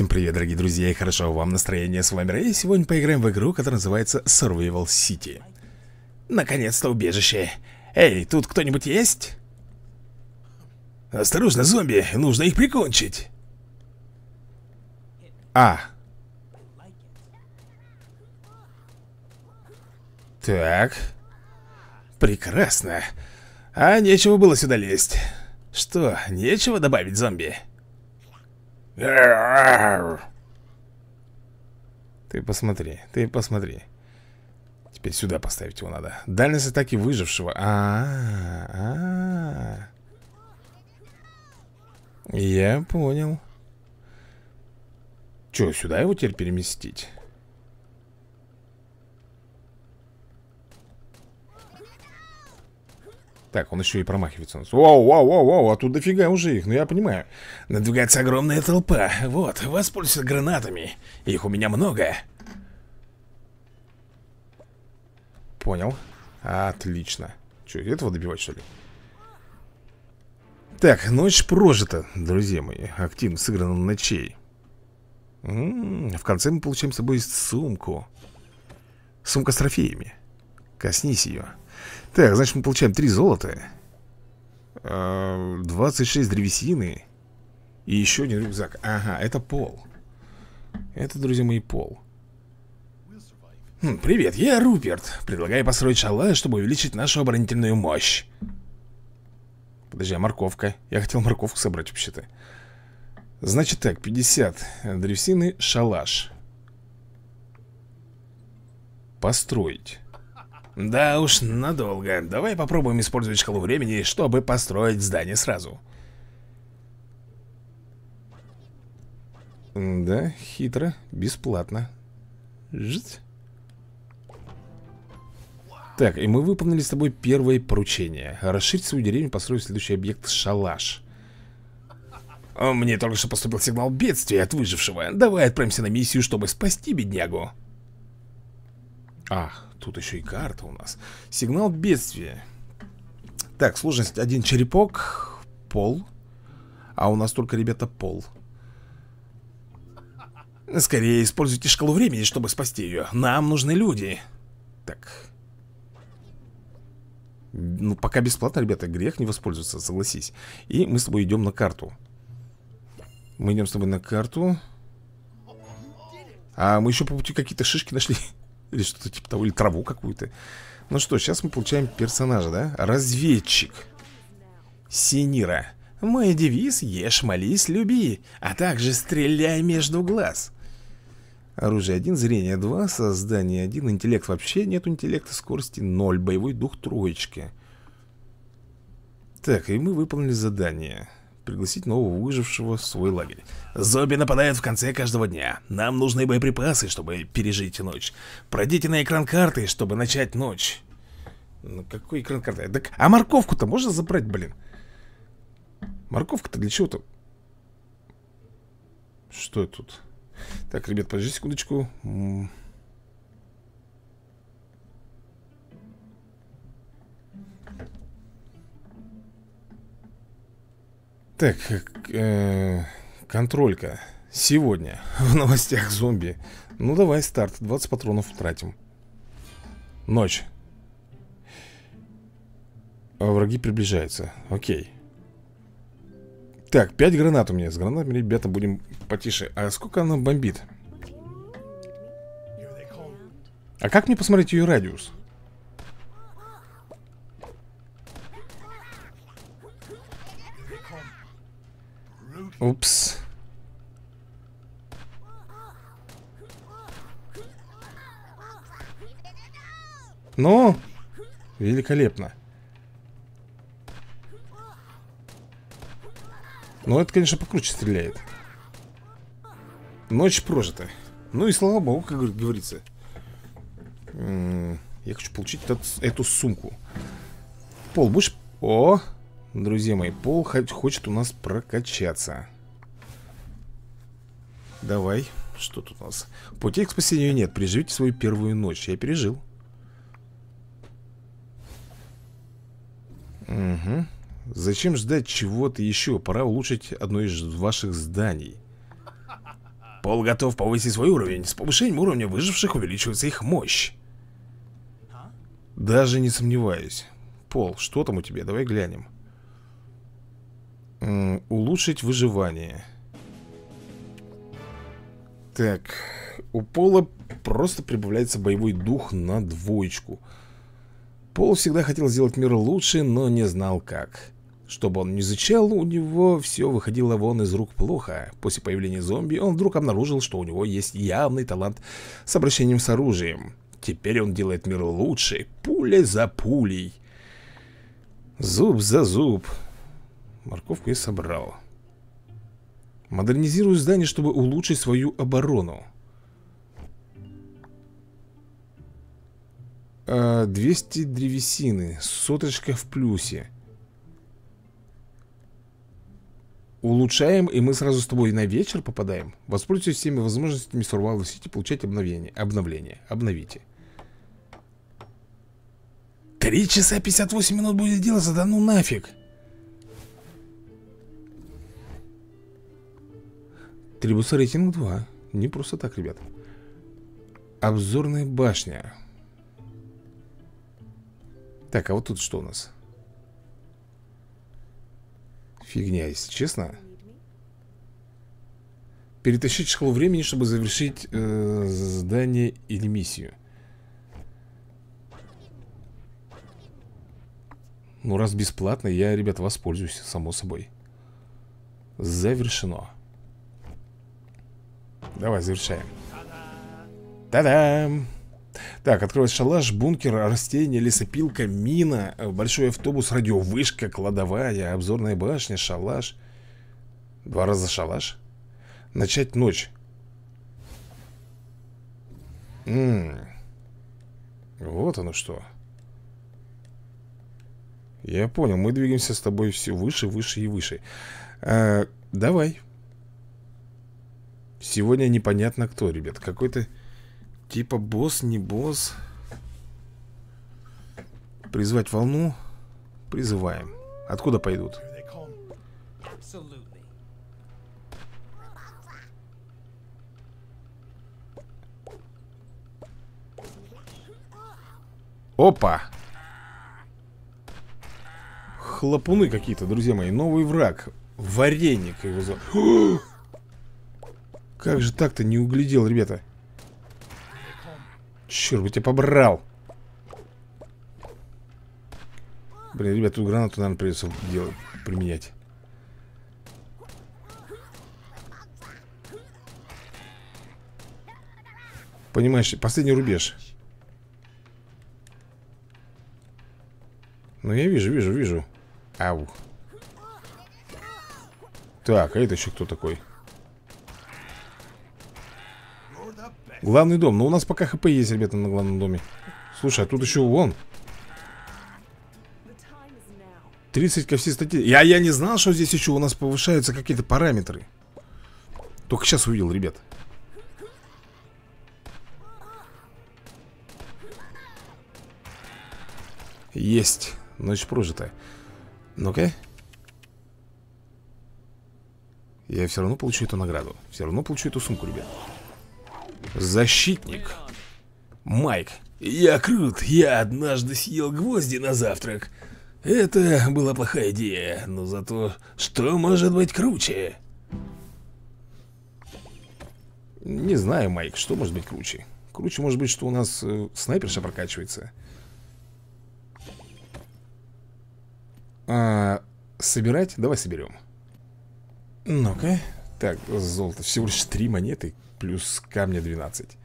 Всем привет, дорогие друзья, и хорошо вам настроение, с вами Рэй. Сегодня поиграем в игру, которая называется Survival City. Наконец-то убежище. Эй, тут кто-нибудь есть? Осторожно, зомби, нужно их прикончить. А. Так. Прекрасно. А нечего было сюда лезть. Что, нечего добавить зомби? Зомби. Ты посмотри, ты посмотри. Теперь сюда поставить его надо. Дальность атаки выжившего. А, -а, Я понял. Че, сюда его теперь переместить? Так, он еще и промахивается у нас. Вау, вау, вау, вау, а тут дофига уже их, ну я понимаю. Надвигается огромная толпа. Вот, воспользуйся гранатами. Их у меня много. Понял. Отлично. Че, этого добивать, что ли? Так, ночь прожита, друзья мои. Активно сыграно ночей. М -м -м, в конце мы получаем с собой сумку. Сумка с трофеями. Коснись ее. Так, значит, мы получаем 3 золота 26 а, древесины И еще один рюкзак Ага, это пол Это, друзья мои, пол хм, Привет, я Руперт Предлагаю построить шалаш, чтобы увеличить нашу оборонительную мощь Подожди, а морковка? Я хотел морковку собрать вообще-то Значит так, 50 древесины, шалаш Построить да уж, надолго. Давай попробуем использовать шкалу времени, чтобы построить здание сразу. Да, хитро, бесплатно. Жить. Так, и мы выполнили с тобой первое поручение. Расширь свою деревню, построив следующий объект шалаш. А мне только что поступил сигнал бедствия от выжившего. Давай отправимся на миссию, чтобы спасти беднягу. А, тут еще и карта у нас. Сигнал бедствия. Так, сложность один черепок, пол. А у нас только, ребята, пол. Скорее используйте шкалу времени, чтобы спасти ее. Нам нужны люди. Так. Ну, пока бесплатно, ребята, грех не воспользоваться, согласись. И мы с тобой идем на карту. Мы идем с тобой на карту. А мы еще по пути какие-то шишки нашли. Или что-то типа того, или траву какую-то Ну что, сейчас мы получаем персонажа, да? Разведчик Синира Мой девиз – ешь, молись, люби А также стреляй между глаз Оружие 1, зрение 2, создание 1, интеллект вообще нет интеллекта, скорости 0, боевой дух троечки. Так, и мы выполнили задание Пригласить нового выжившего в свой лагерь. Зомби нападают в конце каждого дня. Нам нужны боеприпасы, чтобы пережить ночь. Пройдите на экран карты, чтобы начать ночь. Ну какой экран карты? Так, а морковку-то можно забрать, блин? Морковка-то для чего-то? Что это тут? Так, ребят, подождите секундочку. Так, э, э, контролька. Сегодня в новостях зомби. Ну давай старт, 20 патронов тратим. Ночь. А враги приближаются. Окей. Так, 5 гранат у меня. С гранатами, ребята, будем потише. А сколько она бомбит? А как мне посмотреть ее радиус? Упс. Ну, великолепно. Ну, это, конечно, покруче стреляет. Ночь прожита. Ну и слава богу, как говорится. Я хочу получить этот, эту сумку. Пол, будешь... О, Друзья мои, Пол хочет у нас прокачаться Давай, что тут у нас? Путей к спасению нет, переживите свою первую ночь Я пережил Угу Зачем ждать чего-то еще? Пора улучшить одно из ваших зданий Пол готов повысить свой уровень С повышением уровня выживших увеличивается их мощь а? Даже не сомневаюсь Пол, что там у тебя? Давай глянем Улучшить выживание Так У Пола просто прибавляется боевой дух на двоечку Пол всегда хотел сделать мир лучше, но не знал как чтобы он не изучал, у него все выходило вон из рук плохо. После появления зомби он вдруг обнаружил, что у него есть явный талант с обращением с оружием. Теперь он делает мир лучше, пуля за пулей. Зуб за зуб. Морковку я собрал. Модернизирую здание, чтобы улучшить свою оборону. 200 а, древесины. Соточка в плюсе. Улучшаем, и мы сразу с тобой на вечер попадаем. Воспользуйтесь всеми возможностями Survival City получать обновление. Обновление. Обновите. 3 часа 58 минут будет делаться, да ну нафиг. Трибуса рейтинг 2. Не просто так, ребят. Обзорная башня. Так, а вот тут что у нас? Фигня, если честно. Перетащить шкалу времени, чтобы завершить э, задание или миссию. Ну, раз бесплатно, я, ребят, воспользуюсь, само собой. Завершено. Давай, завершаем. Та-дам! Так, открывать шалаш, бункер, растение, лесопилка, мина, большой автобус, радиовышка, кладовая, обзорная башня, шалаш. Два раза шалаш. Начать ночь. М -м -м. Вот оно что. Я понял, мы двигаемся с тобой все выше, выше и выше. А, давай. Сегодня непонятно кто, ребят. Какой-то типа босс, не босс. Призвать волну. Призываем. Откуда пойдут? Опа! Хлопуны какие-то, друзья мои. Новый враг. Вареник его зовут. Как же так-то не углядел, ребята? Черт бы тебя побрал. Блин, ребят, тут гранату, наверное, придется делать, применять. Понимаешь, последний рубеж. Ну, я вижу, вижу, вижу. Ау. Так, а это еще кто такой? Главный дом. Но ну, у нас пока хп есть, ребята, на главном доме. Слушай, а тут еще вон. 30 ко всей статье. Я, я не знал, что здесь еще у нас повышаются какие-то параметры. Только сейчас увидел, ребят. Есть. Ночь прожитая. Ну-ка. Я все равно получу эту награду. Все равно получу эту сумку, ребят. Защитник. Майк. Я крут, я однажды съел гвозди на завтрак. Это была плохая идея, но зато что может быть круче? Не знаю, Майк, что может быть круче? Круче может быть, что у нас э, снайперша прокачивается. А, собирать? Давай соберем. Ну-ка. Так, золото. Всего лишь три монеты плюс камня 12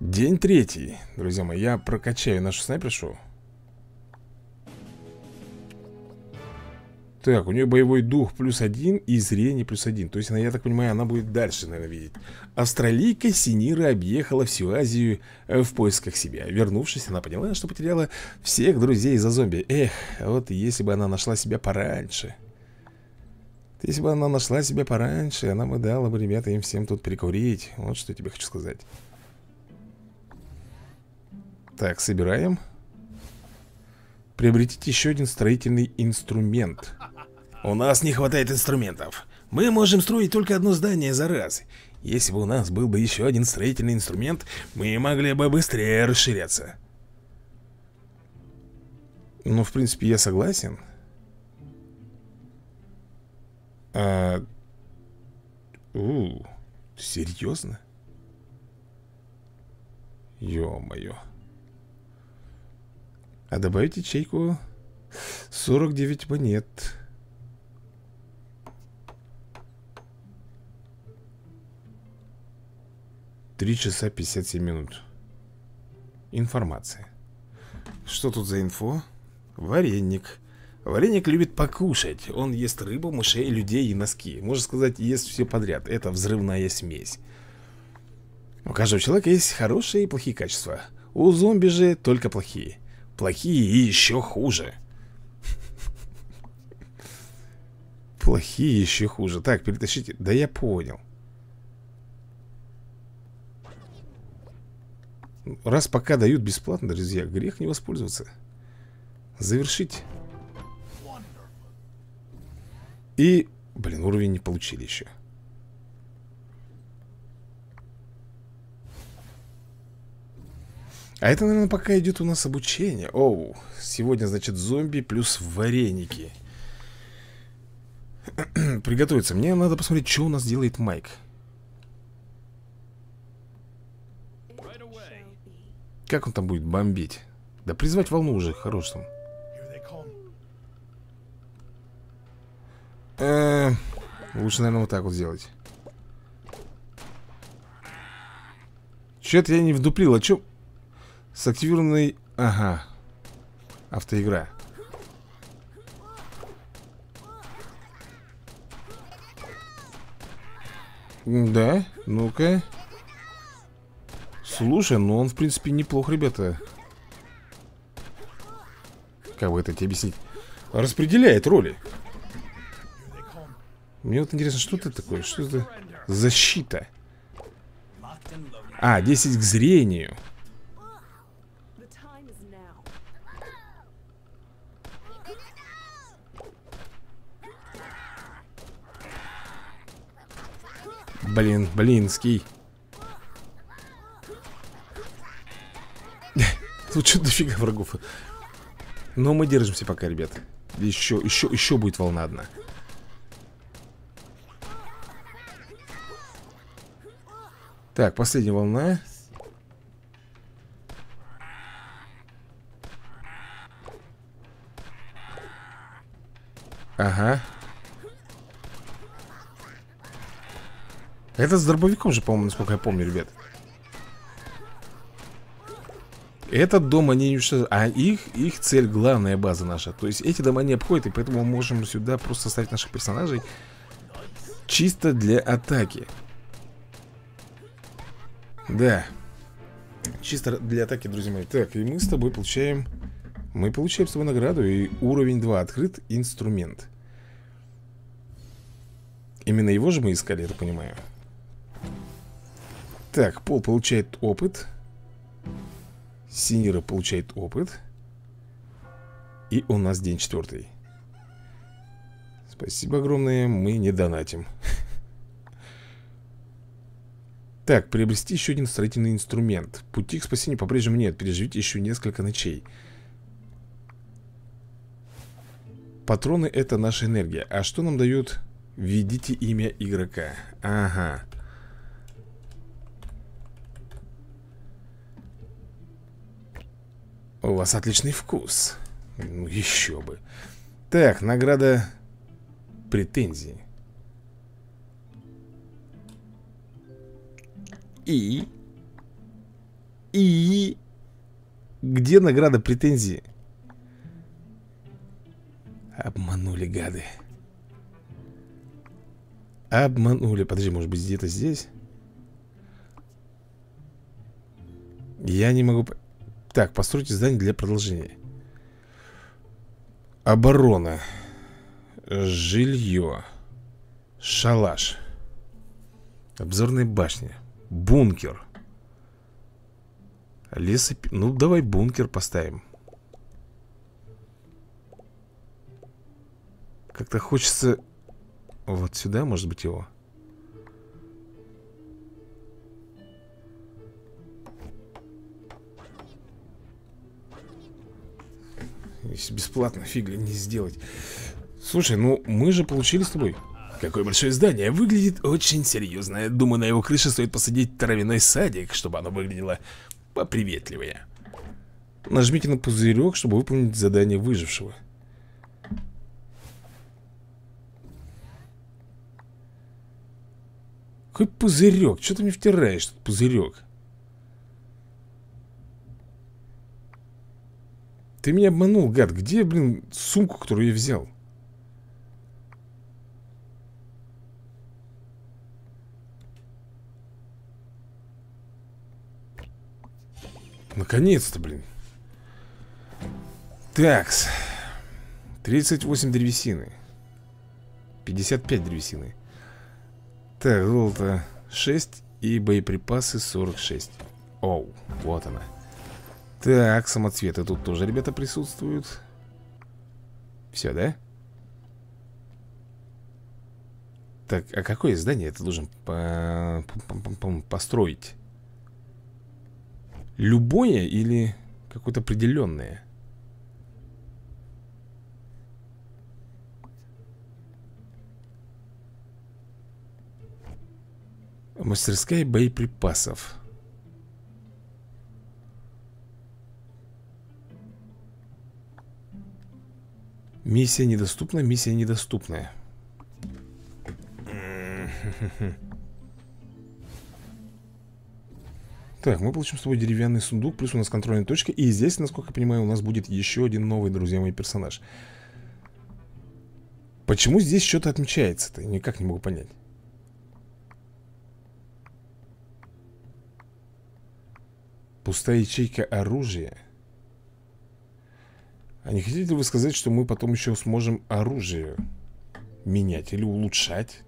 День третий, друзья мои Я прокачаю нашу снайпершу Так, у нее боевой дух плюс один и зрение плюс один То есть, она, я так понимаю, она будет дальше, наверное, видеть Австралийка Синира объехала всю Азию э, в поисках себя Вернувшись, она поняла, что потеряла всех друзей из за зомби Эх, вот если бы она нашла себя пораньше если бы она нашла себя пораньше, она бы дала бы, ребята, им всем тут прикурить. Вот что я тебе хочу сказать. Так, собираем. Приобретите еще один строительный инструмент. У нас не хватает инструментов. Мы можем строить только одно здание за раз. Если бы у нас был бы еще один строительный инструмент, мы могли бы быстрее расширяться. Ну, в принципе, я согласен. А... У, серьезно? Ё-моё. А добавить ячейку 49 монет. Три часа 57 минут. Информация. Что тут за инфо? Вареник. Вареник любит покушать. Он ест рыбу, мышей, людей и носки. Можно сказать, ест все подряд. Это взрывная смесь. У каждого человека есть хорошие и плохие качества. У зомби же только плохие. Плохие и еще хуже. Плохие еще хуже. Так, перетащите. Да я понял. Раз пока дают бесплатно, друзья, грех не воспользоваться. Завершить. И, блин, уровень не получили еще. А это, наверное, пока идет у нас обучение. Оу, сегодня, значит, зомби плюс вареники. Приготовиться. Мне надо посмотреть, что у нас делает Майк. Как он там будет бомбить? Да призвать волну уже, хорош там. Э -э лучше, наверное, вот так вот сделать. Че-то я не вдуплил, а че? С активированной... Ага. Автоигра. Да, ну-ка. Слушай, ну он, в принципе, неплох, ребята. Как бы это тебе объяснить? Распределяет роли. Мне вот интересно, что это такое? Что за защита? А, 10 к зрению. Блин, блинский. Тут что дофига врагов. Но мы держимся пока, ребят. Еще, еще, еще будет волна одна. Так, последняя волна. Ага. Это с дробовиком же, по-моему, насколько я помню, ребят. Этот дом они не уничтожают. А их, их цель главная база наша. То есть эти дома не обходят, и поэтому мы можем сюда просто ставить наших персонажей чисто для атаки. Да. Чисто для атаки, друзья мои. Так, и мы с тобой получаем... Мы получаем с тобой награду. И уровень 2. Открыт инструмент. Именно его же мы искали, я так понимаю. Так, Пол получает опыт. Синера получает опыт. И у нас день четвертый. Спасибо огромное, мы не донатим. Так, приобрести еще один строительный инструмент Пути к спасению по-прежнему нет Переживите еще несколько ночей Патроны это наша энергия А что нам дают? Введите имя игрока Ага У вас отличный вкус Ну еще бы Так, награда претензии И... И... Где награда претензии? Обманули, гады. Обманули. Подожди, может быть, где-то здесь? Я не могу... Так, постройте здание для продолжения. Оборона. Жилье. Шалаш. Обзорная башня. Бункер. Лесоп... Ну, давай бункер поставим. Как-то хочется... Вот сюда, может быть, его? Если бесплатно, фигли не сделать. Слушай, ну мы же получили с тобой Какое большое здание, выглядит очень серьезно. Думаю, на его крыше стоит посадить травяной садик, чтобы оно выглядело поприветливее. Нажмите на пузырек, чтобы выполнить задание выжившего. Какой пузырек? Что ты мне втираешь тут пузырек? Ты меня обманул, гад. Где, блин, сумку, которую я взял? Наконец-то, блин. Такс. 38 древесины. 55 древесины. Так, золото 6 и боеприпасы 46. Оу, вот она. Так, самоцветы тут тоже, ребята, присутствуют. Все, да? Так, а какое здание это должен по... По... По... построить? Любое или какое-то определенное? Мастерская боеприпасов. Миссия недоступна, миссия недоступная. Так, мы получим с тобой деревянный сундук, плюс у нас контрольная точка. И здесь, насколько я понимаю, у нас будет еще один новый, друзья мои, персонаж. Почему здесь что-то отмечается-то? Никак не могу понять. Пустая ячейка оружия. А не хотите ли вы сказать, что мы потом еще сможем оружие менять или улучшать?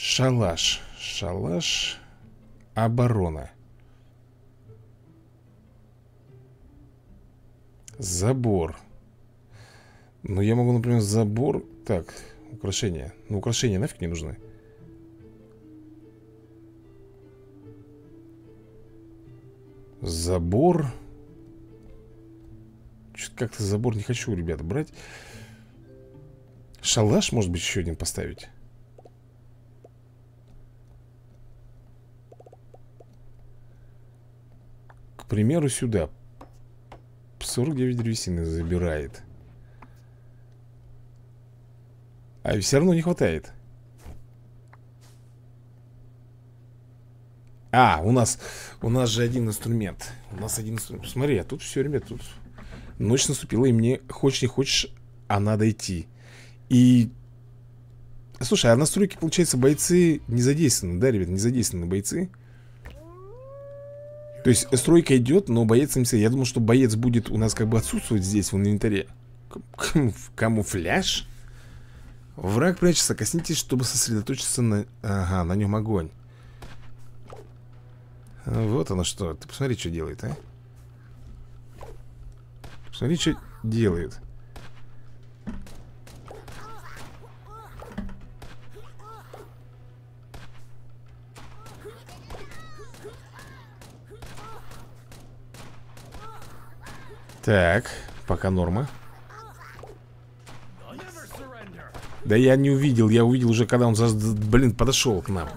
Шалаш. Шалаш. Оборона. Забор. Ну, я могу, например, забор... Так, украшения. Ну, украшения нафиг не нужны. Забор. Что-то как-то забор не хочу, ребят, брать. Шалаш, может быть, еще один поставить? примеру, сюда 49 древесины забирает А все равно не хватает А, у нас У нас же один инструмент У нас один инструмент Смотри, а тут все, ребят, тут Ночь наступила, и мне хочешь не хочешь А надо идти И Слушай, а настройки, получается, бойцы не задействованы, да, ребят? Не задействованы бойцы то есть стройка идет, но боец МС Я думал, что боец будет у нас как бы отсутствовать здесь в инвентаре Камуфляж? Враг прячется, коснитесь, чтобы сосредоточиться на... Ага, на нем огонь Вот оно что Ты посмотри, что делает, а Посмотри, что делает Так, пока норма Да я не увидел, я увидел уже, когда он, за... блин, подошел к нам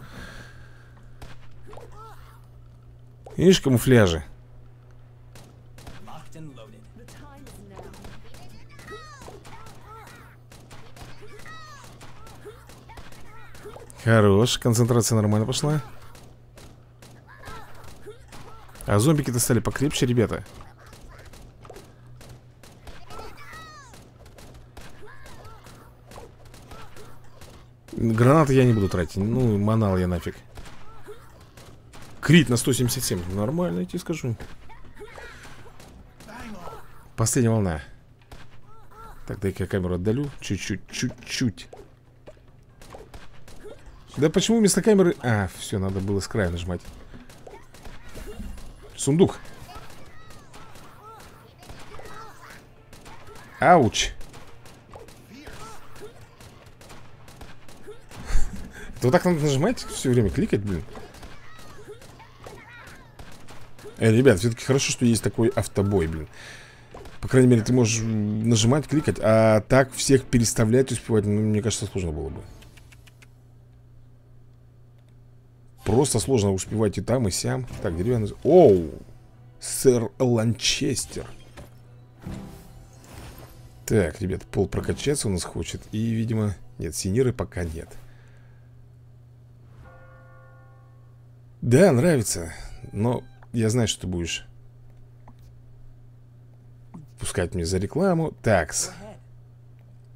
Видишь, камуфляжи Хорош, концентрация нормально пошла А зомбики-то стали покрепче, ребята Гранаты я не буду тратить. Ну, манал я нафиг. Крит на 177. Нормально, я тебе скажу. Последняя волна. Так, дай-ка я камеру отдалю. Чуть-чуть, чуть-чуть. Да почему вместо камеры... А, все, надо было с края нажимать. Сундук. Ауч. вот так надо нажимать, все время кликать, блин. Э, ребят, все-таки хорошо, что есть такой автобой, блин. По крайней мере, ты можешь нажимать, кликать, а так всех переставлять, успевать, ну, мне кажется, сложно было бы. Просто сложно успевать и там, и сям. Так, деревянный... Оу! Сэр Ланчестер. Так, ребят, пол прокачаться у нас хочет. И, видимо... Нет, синиры пока нет. Да, нравится, но я знаю, что ты будешь пускать мне за рекламу. Такс.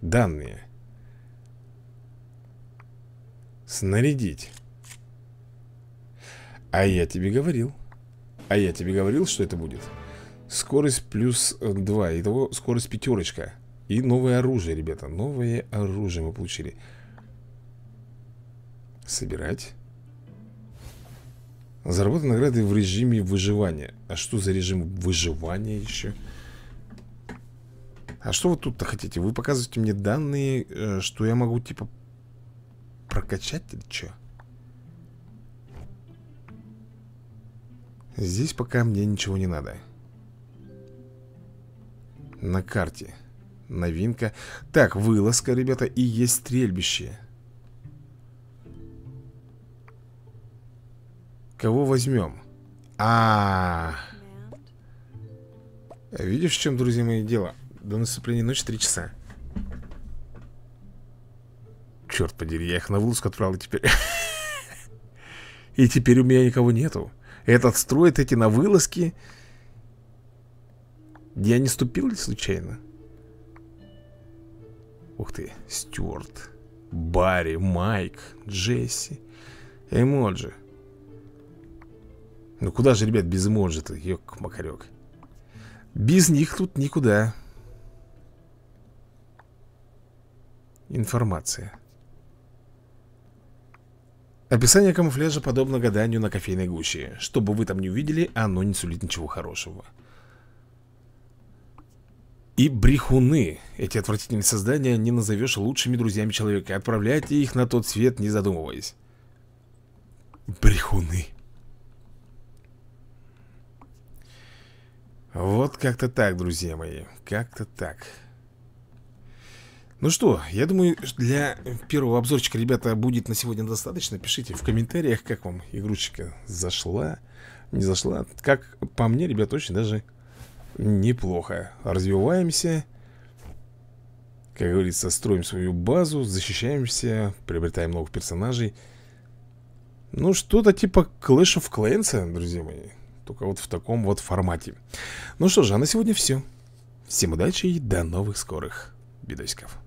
Данные. Снарядить. А я тебе говорил. А я тебе говорил, что это будет. Скорость плюс 2. Э, Итого скорость пятерочка. И новое оружие, ребята. Новое оружие мы получили. Собирать. Заработай награды в режиме выживания А что за режим выживания еще? А что вы тут-то хотите? Вы показываете мне данные, э, что я могу типа прокачать или что? Здесь пока мне ничего не надо На карте Новинка Так, вылазка, ребята, и есть стрельбище Кого возьмем? А, -а, -а, Видишь, в чем, друзья мои, дело? До наступления ночи три часа. Черт подери, я их на вылазку отправил теперь. И теперь у меня никого нету. Этот строит эти на вылазки. Я не ступил ли случайно? Ух ты, Стюарт, Барри, Майк, Джесси, Эмоджи. Ну куда же, ребят, без эмоджи-то? Ёк-макарёк. Без них тут никуда. Информация. Описание камуфляжа подобно гаданию на кофейной гуще. Что бы вы там не увидели, оно не сулит ничего хорошего. И брехуны. Эти отвратительные создания не назовешь лучшими друзьями человека. Отправляйте их на тот свет, не задумываясь. Брехуны. Вот как-то так, друзья мои Как-то так ну что, я думаю, для первого обзорчика, ребята, будет на сегодня достаточно. Пишите в комментариях, как вам игрушечка зашла, не зашла. Как по мне, ребят, очень даже неплохо. Развиваемся. Как говорится, строим свою базу, защищаемся, приобретаем новых персонажей. Ну, что-то типа Clash of Clans, друзья мои. Только вот в таком вот формате Ну что же, а на сегодня все Всем удачи и до новых скорых видосиков